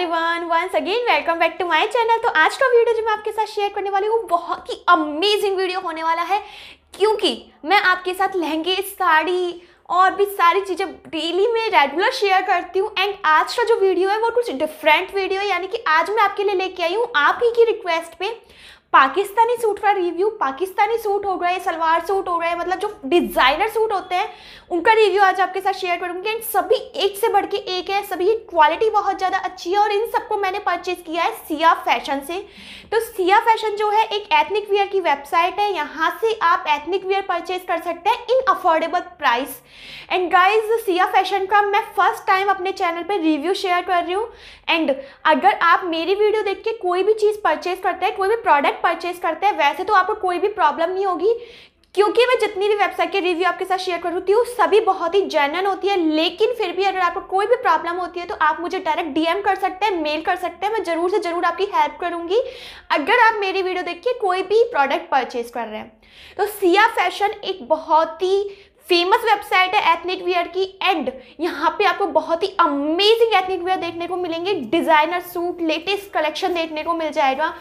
everyone once again welcome back to my channel तो आज का वीडियो जो मैं आपके साथ शेयर करने वाली हूँ बहुत ही अमेजिंग वीडियो होने वाला है क्योंकि मैं आपके साथ लहंगे साड़ी और भी सारी चीज़ें डेली में रेगुलर शेयर करती हूँ एंड आज का जो वीडियो है वो कुछ डिफरेंट वीडियो है यानी कि आज मैं आपके लिए लेके आई हूँ आप ही की रिक्वेस्ट पे पाकिस्तानी सूट का रिव्यू पाकिस्तानी सूट हो गए सलवार सूट हो गए मतलब जो डिज़ाइनर सूट होते हैं उनका रिव्यू आज आपके साथ शेयर करूँगी एंड सभी एक से बढ़ के एक है सभी की क्वालिटी बहुत ज़्यादा अच्छी है और इन सबको मैंने परचेज़ किया है सिया फैशन से तो सिया फैशन जो है एक एथनिक वियर की वेबसाइट है यहाँ से आप एथनिक वियर परचेज़ कर सकते हैं in affordable price and guys Siya fashion का मैं फर्स्ट टाइम अपने चैनल पर रिव्यू शेयर कर रही हूँ एंड अगर आप मेरी वीडियो देख के कोई भी चीज़ परचेज़ करते हैं कोई भी प्रोडक्ट डायरेक्ट परचेज करते हैं वैसे तो आपको कोई भी प्रॉब्लम नहीं होगी क्योंकि मैं जितनी भी वेबसाइट के रिव्यू आपके साथ शेयर करती हूँ सभी बहुत ही जेनरल होती है लेकिन फिर भी अगर आपको कोई भी प्रॉब्लम होती है तो आप मुझे डायरेक्ट डीएम कर सकते हैं मेल कर सकते हैं मैं ज़रूर से ज़रूर आपकी हेल्प करूंगी अगर आप मेरी वीडियो देखिए कोई भी प्रोडक्ट परचेज कर रहे हैं तो सिया फैशन एक बहुत ही फेमस वेबसाइट है एथनिक वियर की एंड यहाँ पे आपको बहुत ही अमेजिंग एथनिक वियर देखने को मिलेंगे डिज़ाइनर सूट लेटेस्ट कलेक्शन देखने को मिल जाएगा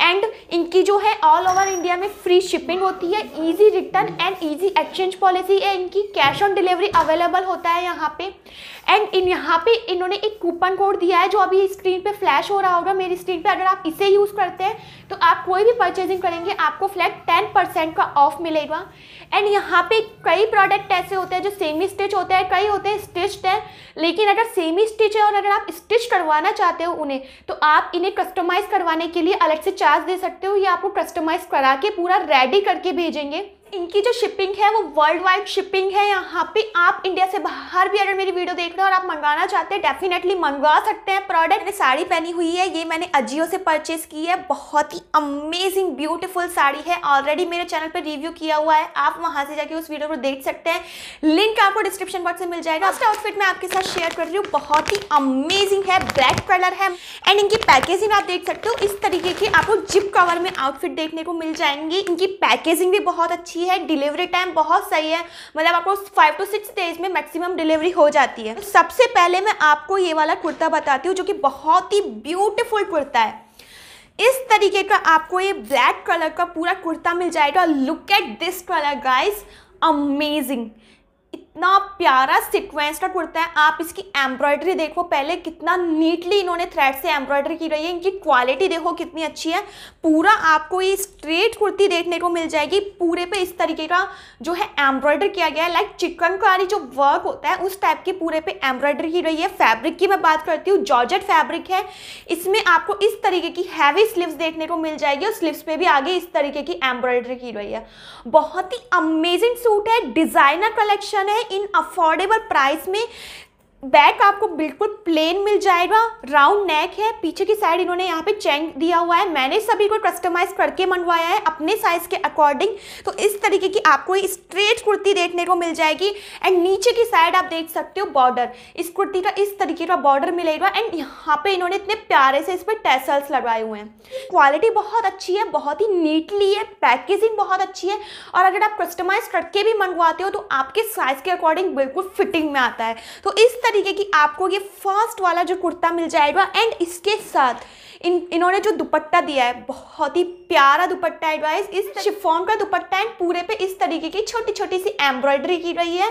एंड इनकी जो है ऑल ओवर इंडिया में फ्री शिपिंग होती है easy return and easy exchange policy है इनकी कैश ऑन डिलीवरी अवेलेबल होता है यहाँ पे एंड इन यहाँ पे इन्होंने एक कूपन कोड दिया है जो अभी स्क्रीन पे फ्लैश हो रहा होगा मेरी स्क्रीन पे अगर आप इसे यूज़ करते हैं तो आप कोई भी परचेजिंग करेंगे आपको फ्लैट टेन परसेंट का ऑफ मिलेगा एंड यहाँ पे कई प्रोडक्ट ऐसे होते हैं जो सेमी स्टिच होते हैं कई होते हैं स्टिच्ड है लेकिन अगर सेमी स्टिच है और अगर आप स्टिच करवाना चाहते हो उन्हें तो आप इन्हें कस्टमाइज़ करवाने के लिए अलग से चार्ज दे सकते हो या आपको कस्टमाइज करा के पूरा रेडी करके भेजेंगे इनकी जो शिपिंग है वो वर्ल्ड वाइड शिपिंग है यहाँ पे आप इंडिया से बाहर भी अगर मेरी वीडियो देख रहे हो और आप मंगाना चाहते हैं डेफिनेटली मंगवा सकते हैं प्रोडक्ट मैंने साड़ी पहनी हुई है ये मैंने अजियो से परचेज की है बहुत ही अमेजिंग ब्यूटीफुल साड़ी है ऑलरेडी मेरे चैनल पर रिव्यू किया हुआ है आप वहाँ से जाके उस वीडियो को देख सकते हैं लिंक आपको डिस्क्रिप्शन बॉक्स में मिल जाएगा उसका आउटफिट मैं आपके साथ शेयर कर रही हूँ बहुत ही अमेजिंग है ब्लैक कलर है एंड इनकी पैकेजिंग आप देख सकते हो इस तरीके की आपको जिप कवर में आउटफिट देखने को मिल जाएंगी इनकी पैकेजिंग भी बहुत अच्छी सही है डिलीवरी टाइम बहुत सही है मतलब आपको फाइव टू सिक्स डेज में मैक्सिमम डिलीवरी हो जाती है सबसे पहले मैं आपको ये वाला कुर्ता बताती हूँ जो कि बहुत ही ब्यूटिफुल कुर्ता है इस तरीके का आपको ये ब्लैक कलर का पूरा कुर्ता मिल जाएगा look at this colour guys amazing इतना प्यारा सिक्वेंस का कुर्ता है आप इसकी एम्ब्रॉयडरी देखो पहले कितना नीटली इन्होंने थ्रेड से एम्ब्रॉयडरी की रही है इनकी क्वालिटी देखो कितनी अच्छी है पूरा आपको ये स्ट्रेट कुर्ती देखने को मिल जाएगी पूरे पे इस तरीके का जो है एम्ब्रॉयडर किया गया है लाइक चिकनकारी जो वर्क होता है उस टाइप की पूरे पे एम्ब्रॉयडरी की रही है फैब्रिक की मैं बात करती हूँ जॉर्जेट फैब्रिक है इसमें आपको इस तरीके की हैवी स्लीव्स देखने को मिल जाएगी और स्लीव्स पे भी आगे इस तरीके की एम्ब्रॉयडरी की रही है बहुत ही अमेजिंग सूट है डिज़ाइनर कलेक्शन है इन अफोर्डेबल प्राइस में बैक आपको बिल्कुल प्लेन मिल जाएगा राउंड नेक है पीछे की साइड इन्होंने यहाँ पे चेंक दिया हुआ है मैंने सभी को कस्टमाइज करके मंगवाया है अपने साइज़ के अकॉर्डिंग तो इस तरीके की आपको स्ट्रेट कुर्ती देखने को मिल जाएगी एंड नीचे की साइड आप देख सकते हो बॉर्डर इस कुर्ती का इस तरीके का बॉर्डर मिलेगा एंड यहाँ पे इन्होंने इतने प्यारे से इस पर टेसल्स लगाए हुए हैं क्वालिटी बहुत अच्छी है बहुत ही नीटली है पैकेजिंग बहुत अच्छी है और अगर आप कस्टमाइज़ करके भी मंगवाते हो तो आपके साइज़ के अकॉर्डिंग बिल्कुल फिटिंग में आता है तो इस तरीके की आपको ये फर्स्ट वाला जो कुर्ता मिल जाएगा एंड इसके साथ इन इन्होंने जो दुपट्टा दिया है बहुत ही प्यारा दुपट्टा है एडवाइस इस शिफॉन का दुपट्टा एंड पूरे पे इस तरीके की छोटी छोटी सी एम्ब्रॉयडरी की रही है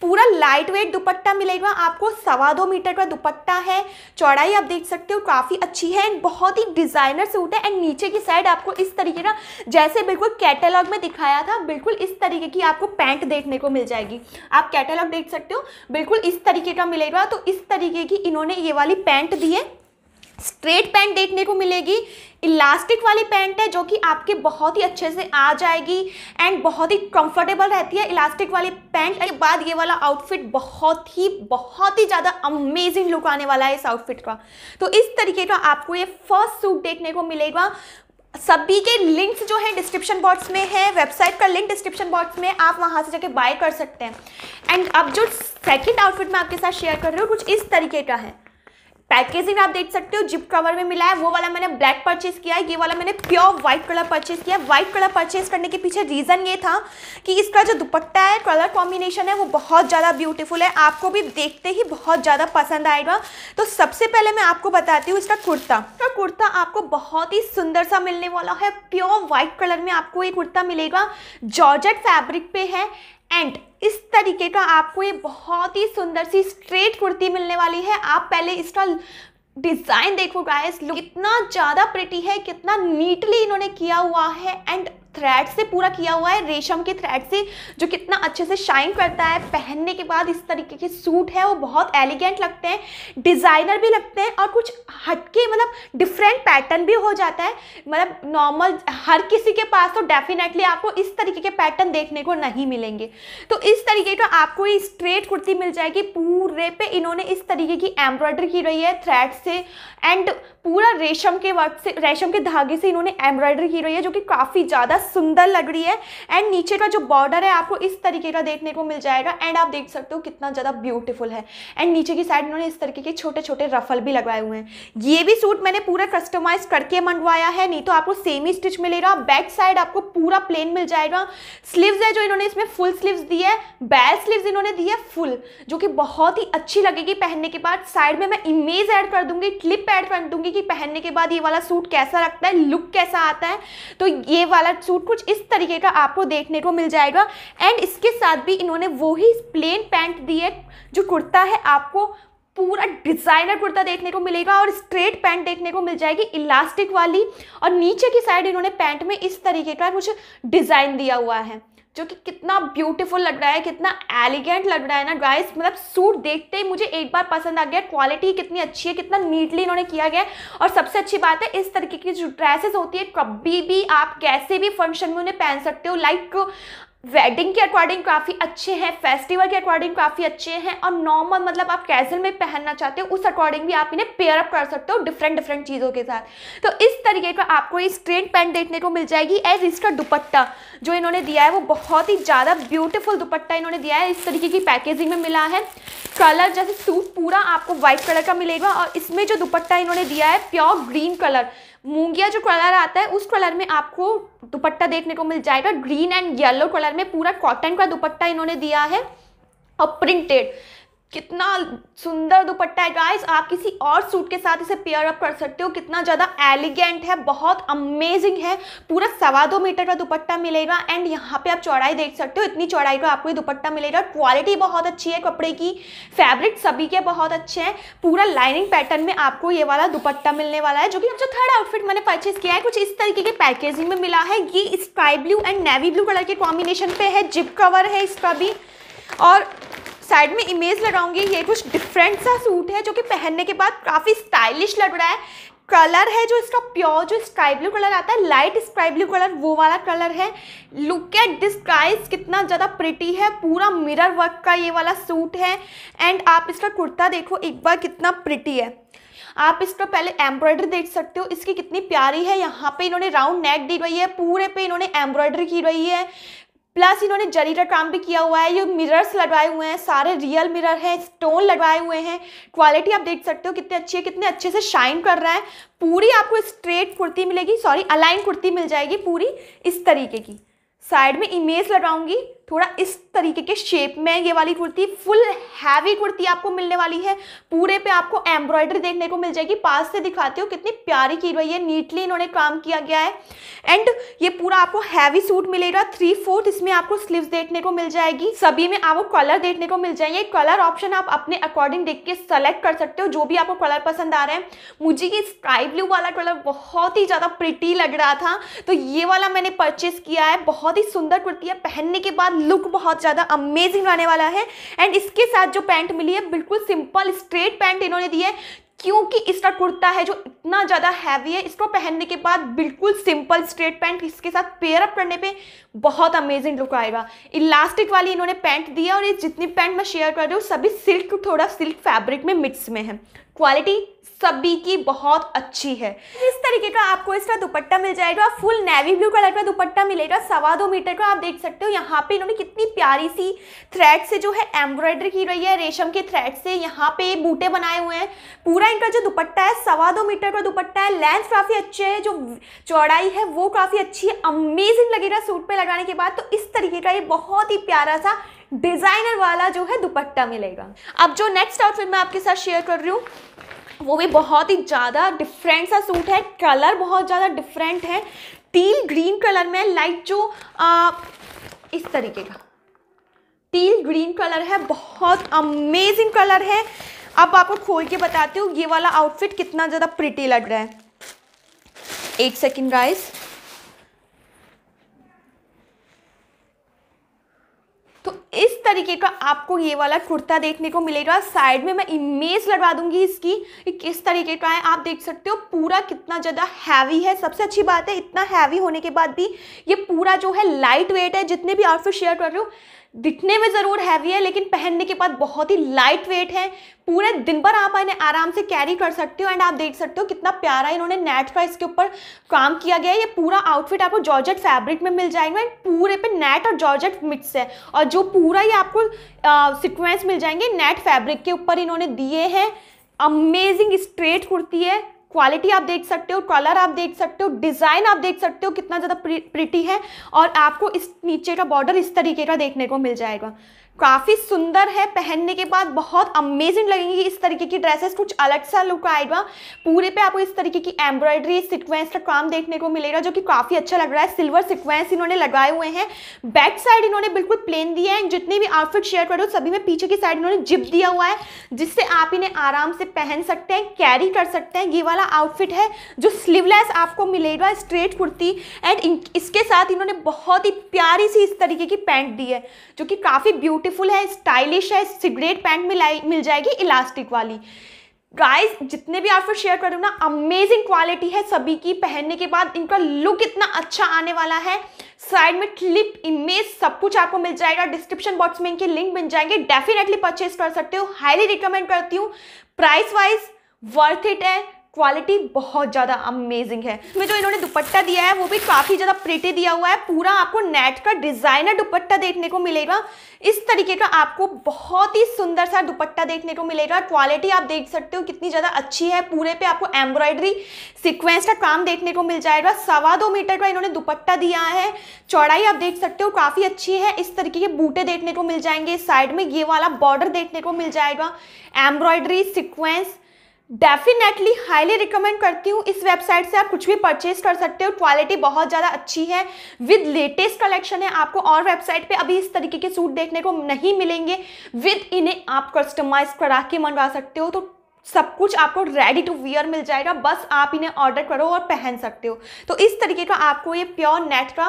पूरा लाइट वेट दुपट्टा मिलेगा आपको सवा दो मीटर का दुपट्टा है चौड़ाई आप देख सकते हो काफ़ी अच्छी है एंड बहुत ही डिज़ाइनर सूट है एंड नीचे की साइड आपको इस तरीके का जैसे बिल्कुल कैटेलॉग में दिखाया था बिल्कुल इस तरीके की आपको पैंट देखने को मिल जाएगी आप कैटेलॉग देख सकते हो बिल्कुल इस तरीके का मिलेगा तो इस तरीके की इन्होंने ये वाली पैंट दी है स्ट्रेट पैंट देखने को मिलेगी इलास्टिक वाली पैंट है जो कि आपके बहुत ही अच्छे से आ जाएगी एंड बहुत ही कंफर्टेबल रहती है इलास्टिक वाली पैंट के बाद ये वाला आउटफिट बहुत ही बहुत ही ज़्यादा अमेजिंग लुक आने वाला है इस आउटफिट का तो इस तरीके का आपको ये फर्स्ट सूट देखने को मिलेगा सभी के लिंक्स जो है डिस्क्रिप्शन बॉक्स में है वेबसाइट का लिंक डिस्क्रिप्शन बॉक्स में आप वहां से जाके बाय कर सकते हैं एंड अब जो सेकंड आउटफिट मैं आपके साथ शेयर कर रही हूँ कुछ इस तरीके का है पैकेजिंग आप देख सकते हो जिप कवर में मिला है वो वाला मैंने ब्लैक परचेज किया है ये वाला मैंने प्योर व्हाइट कलर परचेज किया है व्हाइट कलर परचेज करने के पीछे रीज़न ये था कि इसका जो दुपट्टा है कलर कॉम्बिनेशन है वो बहुत ज़्यादा ब्यूटीफुल है आपको भी देखते ही बहुत ज़्यादा पसंद आएगा तो सबसे पहले मैं आपको बताती हूँ इसका कुर्ता तो कुर्ता आपको बहुत ही सुंदर सा मिलने वाला है प्योर व्हाइट कलर में आपको ये कुर्ता मिलेगा जॉर्जेट फैब्रिक पे है एंड इस तरीके का आपको ये बहुत ही सुंदर सी स्ट्रेट कुर्ती मिलने वाली है आप पहले इसका डिज़ाइन देखो गाइस लुक कितना ज़्यादा प्रिटी है कितना नीटली इन्होंने किया हुआ है एंड थ्रेड से पूरा किया हुआ है रेशम के थ्रेड से जो कितना अच्छे से शाइन करता है पहनने के बाद इस तरीके के सूट है वो बहुत एलिगेंट लगते हैं डिज़ाइनर भी लगते हैं और कुछ हटके मतलब डिफरेंट पैटर्न भी हो जाता है मतलब नॉर्मल हर किसी के पास तो डेफिनेटली आपको इस तरीके के पैटर्न देखने को नहीं मिलेंगे तो इस तरीके का आपको स्ट्रेट कुर्ती मिल जाएगी पूरे पे इन्होंने इस तरीके की एम्ब्रॉयडरी की रही है थ्रेड से एंड पूरा रेशम के वर्क से रेशम के धागे से इन्होंने एम्ब्रॉयडरी की रही है जो कि काफ़ी ज़्यादा सुंदर लग रही है एंड नीचे का जो बॉर्डर है आपको इस तरीके का देखने को मिल जाएगा एंड आप देख सकते हो कितना ज़्यादा ब्यूटीफुल है एंड नीचे की साइड इन्होंने इस तरीके के छोटे छोटे रफल भी लगाए हुए हैं ये भी सूट मैंने पूरा कस्टमाइज करके मंगवाया है नहीं तो आपको सेम ही स्टिच मिलेगा बैक साइड आपको पूरा प्लेन मिल जाएगा स्लीव्स है जो इन्होंने इसमें फुल स्लीव्स दी है बैल स्लीव्स इन्होंने दी है फुल जो कि बहुत ही अच्छी लगेगी पहनने के बाद साइड में मैं इमेज ऐड कर दूंगी क्लिप ऐड कर दूंगी कि पहनने के बाद ये वाला सूट कैसा लगता है लुक कैसा आता है तो ये वाला सूट कुछ इस तरीके का आपको देखने को मिल जाएगा एंड इसके साथ भी इन्होंने ही प्लेन पैंट दी है जो कुर्ता है आपको पूरा डिज़ाइनर कुर्ता देखने को मिलेगा और स्ट्रेट पैंट देखने को मिल जाएगी इलास्टिक वाली और नीचे की साइड इन्होंने पैंट में इस तरीके का कुछ डिज़ाइन दिया हुआ है जो कि कितना ब्यूटीफुल लग रहा है कितना एलिगेंट लग रहा है ना ड्राइस मतलब सूट देखते ही मुझे एक बार पसंद आ गया क्वालिटी कितनी अच्छी है कितना नीटली इन्होंने किया गया और सबसे अच्छी बात है इस तरीके की जो ड्रेसेस होती है कभी भी आप कैसे भी फंक्शन में उन्हें पहन सकते हो लाइक वेडिंग के अकॉर्डिंग काफ़ी अच्छे हैं फेस्टिवल के अकॉर्डिंग काफ़ी अच्छे हैं और नॉर्मल मतलब आप कैजुअल में पहनना चाहते हो उस अकॉर्डिंग भी आप इन्हें पेयर अप कर सकते हो डिफरेंट डिफरेंट चीज़ों के साथ तो इस तरीके का आपको ये स्ट्रेट पैंट देखने को मिल जाएगी एज इसका दुपट्टा जो इन्होंने दिया है वो बहुत ही ज़्यादा ब्यूटिफुल दुपट्टा इन्होंने दिया है इस तरीके की पैकेजिंग में मिला है कलर जैसे सूट पूरा आपको वाइट कलर का मिलेगा और इसमें जो दुपट्टा इन्होंने दिया है प्योर ग्रीन कलर मूंगिया जो कलर आता है उस कलर में आपको दुपट्टा देखने को मिल जाएगा ग्रीन एंड येलो कलर में पूरा कॉटन का दुपट्टा इन्होंने दिया है और प्रिंटेड कितना सुंदर दुपट्टा है गाइस आप किसी और सूट के साथ इसे पेयर अप कर सकते हो कितना ज़्यादा एलिगेंट है बहुत अमेजिंग है पूरा सवा दो मीटर का दुपट्टा मिलेगा एंड यहाँ पे आप चौड़ाई देख सकते हो इतनी चौड़ाई का आपको ये दुपट्टा मिलेगा क्वालिटी बहुत अच्छी है कपड़े की फैब्रिक सभी के बहुत अच्छे हैं पूरा लाइनिंग पैटर्न में आपको ये वाला दुपट्टा मिलने वाला है जो कि जो थर्ड आउटफिट मैंने परचेज किया है कुछ इस तरीके के पैकेजिंग में मिला है ये sky blue and navy blue colour के कॉम्बिनेशन पे है जिप कवर है इसका भी और साइड में इमेज लगाऊंगी ये कुछ डिफरेंट सा सूट है जो कि पहनने के बाद काफ़ी स्टाइलिश लग रहा है कलर है जो इसका प्योर जो स्काई ब्लू कलर आता है लाइट स्काई ब्लू कलर वो वाला कलर है लुक एट दिस प्राइस कितना ज़्यादा प्रिटी है पूरा मिरर वर्क का ये वाला सूट है एंड आप इसका कुर्ता देखो एक बार कितना प्रिटी है आप इसका पहले एम्ब्रॉयडरी देख सकते हो इसकी कितनी प्यारी है यहाँ पे इन्होंने राउंड नेक दी रही है पूरे पे इन्होंने एम्ब्रॉयडरी की रही है प्लस इन्होंने जरीटा काम भी किया हुआ है ये मिरर्स लगवाए हुए हैं सारे रियल मिरर हैं स्टोन लगवाए हुए हैं क्वालिटी आप देख सकते हो कितने अच्छी है कितने अच्छे से शाइन कर रहा है पूरी आपको स्ट्रेट कुर्ती मिलेगी सॉरी अलाइन कुर्ती मिल जाएगी पूरी इस तरीके की साइड में इमेज लगाऊंगी थोड़ा इस तरीके के शेप में ये वाली कुर्ती फुल हैवी कुर्ती आपको मिलने वाली है पूरे पे आपको एम्ब्रॉयडरी देखने को मिल जाएगी पास से दिखाती हूँ कितनी प्यारी की रही है नीटली इन्होंने काम किया गया है एंड ये पूरा आपको हैवी सूट मिलेगा थ्री फोर्थ इसमें आपको स्लीव देखने को मिल जाएगी सभी में आपको कलर देखने को मिल जाएंगे कलर ऑप्शन आप अपने अकॉर्डिंग देख के सेलेक्ट कर सकते हो जो भी आपको कलर पसंद आ रहा है मुझे ये स्काई ब्लू वाला कलर बहुत ही ज़्यादा प्रिटी लग रहा था तो ये वाला मैंने परचेस किया है बहुत ही सुंदर कुर्ती है पहनने के बाद लुक बहुत ज़्यादा अमेजिंग रहने वाला है एंड इसके साथ जो पैंट मिली है बिल्कुल सिंपल स्ट्रेट पैंट इन्होंने दी है क्योंकि इसका कुर्ता है जो इतना ज़्यादा हैवी है इसको पहनने के बाद बिल्कुल सिंपल स्ट्रेट पैंट इसके साथ पेयर अप करने पे बहुत अमेजिंग लुक आएगा इलास्टिक वाली इन्होंने पैंट दी है और ये जितनी पैंट मैं शेयर कर रही हूँ सभी सिल्क थोड़ा सिल्क फैब्रिक में मिक्स में है क्वालिटी सभी की बहुत अच्छी है इस तरीके का आपको इसका दुपट्टा मिल जाएगा फुल नेवी ब्लू कलर का दुपट्टा मिलेगा सवा दो मीटर का आप देख सकते हो यहाँ पे इन्होंने कितनी प्यारी सी थ्रेड से जो है एम्ब्रॉयडरी की रही है रेशम के थ्रेड से यहाँ पे बूटे बनाए हुए हैं पूरा इनका जो दुपट्टा है सवा दो मीटर का दुपट्टा है लेंथ काफ़ी अच्छे है जो चौड़ाई है वो काफ़ी अच्छी है अमेजिंग लगेगा सूट पर लगाने के बाद तो इस तरीके का ये बहुत ही प्यारा सा डिजाइनर वाला जो है दुपट्टा मिलेगा अब जो नेक्स्ट आउटफिट मैं आपके साथ शेयर कर रही हूँ वो भी बहुत ही ज़्यादा डिफरेंट सा सूट है कलर बहुत ज़्यादा डिफरेंट है टील ग्रीन कलर में लाइक जो आ, इस तरीके का टील ग्रीन कलर है बहुत अमेजिंग कलर है अब आपको खोल के बताती हूँ ये वाला आउटफिट कितना ज़्यादा प्रिटी लग रहा है एट सेकेंड राइस इस तरीके का आपको ये वाला कुर्ता देखने को मिलेगा साइड में मैं इमेज लगवा दूंगी इसकी कि किस तरीके का है आप देख सकते हो पूरा कितना ज़्यादा हैवी है सबसे अच्छी बात है इतना हैवी होने के बाद भी ये पूरा जो है लाइट वेट है जितने भी आउटफिट शेयर कर रहे हो दिखने में ज़रूर हैवी है लेकिन पहनने के बाद बहुत ही लाइट वेट है पूरे दिन भर आप इन्हें आराम से कैरी कर सकते हो एंड आप देख सकते हो कितना प्यारा इन्होंने नेट का इसके ऊपर काम किया गया है ये पूरा आउटफिट आपको जॉर्जेट फैब्रिक में मिल जाएगा एंड पूरे पे नेट और जॉर्जेट मिक्स है और जो पूरा ही आपको सिक्वेंस मिल जाएंगे नेट फैब्रिक के ऊपर इन्होंने दिए हैं अमेजिंग स्ट्रेट कुर्ती है क्वालिटी आप देख सकते हो कलर आप देख सकते हो डिज़ाइन आप देख सकते हो कितना ज़्यादा प्रिटी है और आपको इस नीचे का बॉर्डर इस तरीके का देखने को मिल जाएगा काफ़ी सुंदर है पहनने के बाद बहुत अमेजिंग लगेंगी इस तरीके की ड्रेसेस कुछ अलग सा लुक आएगा पूरे पे आपको इस तरीके की एम्ब्रॉयडरी सिक्वेंस का काम देखने को मिलेगा जो कि काफ़ी अच्छा लग रहा है सिल्वर सिक्वेंस इन्होंने लगाए हुए हैं बैक साइड इन्होंने बिल्कुल प्लेन दिया है जितने भी आउटफिट शेयर करो सभी में पीछे की साइड इन्होंने जिप दिया हुआ है जिससे आप इन्हें आराम से पहन सकते हैं कैरी कर सकते हैं ये वाला आउटफिट है जो स्लीवलेस आपको मिलेगा स्ट्रेट कुर्ती एंड इसके साथ इन्होंने बहुत ही प्यारी सी इस तरीके की पैंट दी है जो कि काफ़ी ब्यूटी ब्यूटीफुल है स्टाइलिश है सिगरेट पैंट मिल मिल जाएगी इलास्टिक वाली गाइस जितने भी आउटफिट शेयर कर ना अमेजिंग क्वालिटी है सभी की पहनने के बाद इनका लुक इतना अच्छा आने वाला है साइड में क्लिप इमेज सब कुछ आपको मिल जाएगा डिस्क्रिप्शन बॉक्स में इनके लिंक मिल जाएंगे डेफिनेटली परचेज कर सकते हो हाईली रिकमेंड करती हूँ प्राइस वाइज वर्थ इट है क्वालिटी बहुत ज़्यादा अमेजिंग है इसमें जो इन्होंने दुपट्टा दिया है वो भी काफ़ी ज़्यादा प्रिटी दिया हुआ है पूरा आपको नेट का डिज़ाइनर दुपट्टा देखने को मिलेगा इस तरीके का आपको बहुत ही सुंदर सा दुपट्टा देखने को मिलेगा क्वालिटी आप देख सकते हो कितनी ज़्यादा अच्छी है पूरे पे आपको एम्ब्रॉयडरी सिक्वेंस का काम देखने को मिल जाएगा सवा दो मीटर का इन्होंने दुपट्टा दिया है चौड़ाई आप देख सकते हो काफ़ी अच्छी है इस तरीके के बूटे देखने को मिल जाएंगे साइड में ये वाला बॉर्डर देखने को मिल जाएगा embroidery sequence definitely highly recommend करती हूँ इस वेबसाइट से आप कुछ भी परचेज कर सकते हो क्वालिटी बहुत ज़्यादा अच्छी है विद लेटेस्ट कलेक्शन है आपको और वेबसाइट पे अभी इस तरीके के सूट देखने को नहीं मिलेंगे विद इन्हें आप कस्टमाइज करा के मंगवा सकते हो तो सब कुछ आपको रेडी टू वियर मिल जाएगा बस आप इन्हें ऑर्डर करो और पहन सकते हो तो इस तरीके का आपको ये प्योर नेट का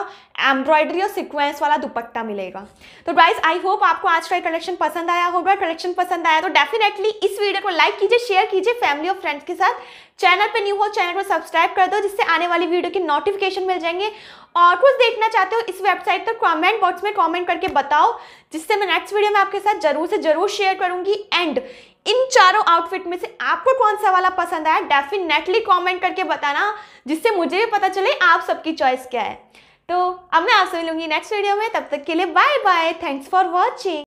एम्ब्रॉयडरी और सिक्वेंस वाला दुपट्टा मिलेगा तो गाइस आई होप आपको आज का कलेक्शन पसंद आया होगा कलेक्शन पसंद आया तो डेफिनेटली इस वीडियो को लाइक कीजिए शेयर कीजिए फैमिली और फ्रेंड्स के साथ चैनल पर न्यू हो चैनल को सब्सक्राइब कर दो जिससे आने वाली वीडियो की नोटिफिकेशन मिल जाएंगे और कुछ देखना चाहते हो इस वेबसाइट पर कमेंट बॉक्स में कमेंट करके बताओ जिससे मैं नेक्स्ट वीडियो में आपके साथ जरूर से जरूर शेयर करूंगी एंड इन चारों आउटफिट में से आपको कौन सा वाला पसंद आया डेफिनेटली कमेंट करके बताना जिससे मुझे भी पता चले आप सबकी चॉइस क्या है तो अब मैं आपसे मिलूंगी नेक्स्ट वीडियो में तब तक के लिए bye bye thanks for watching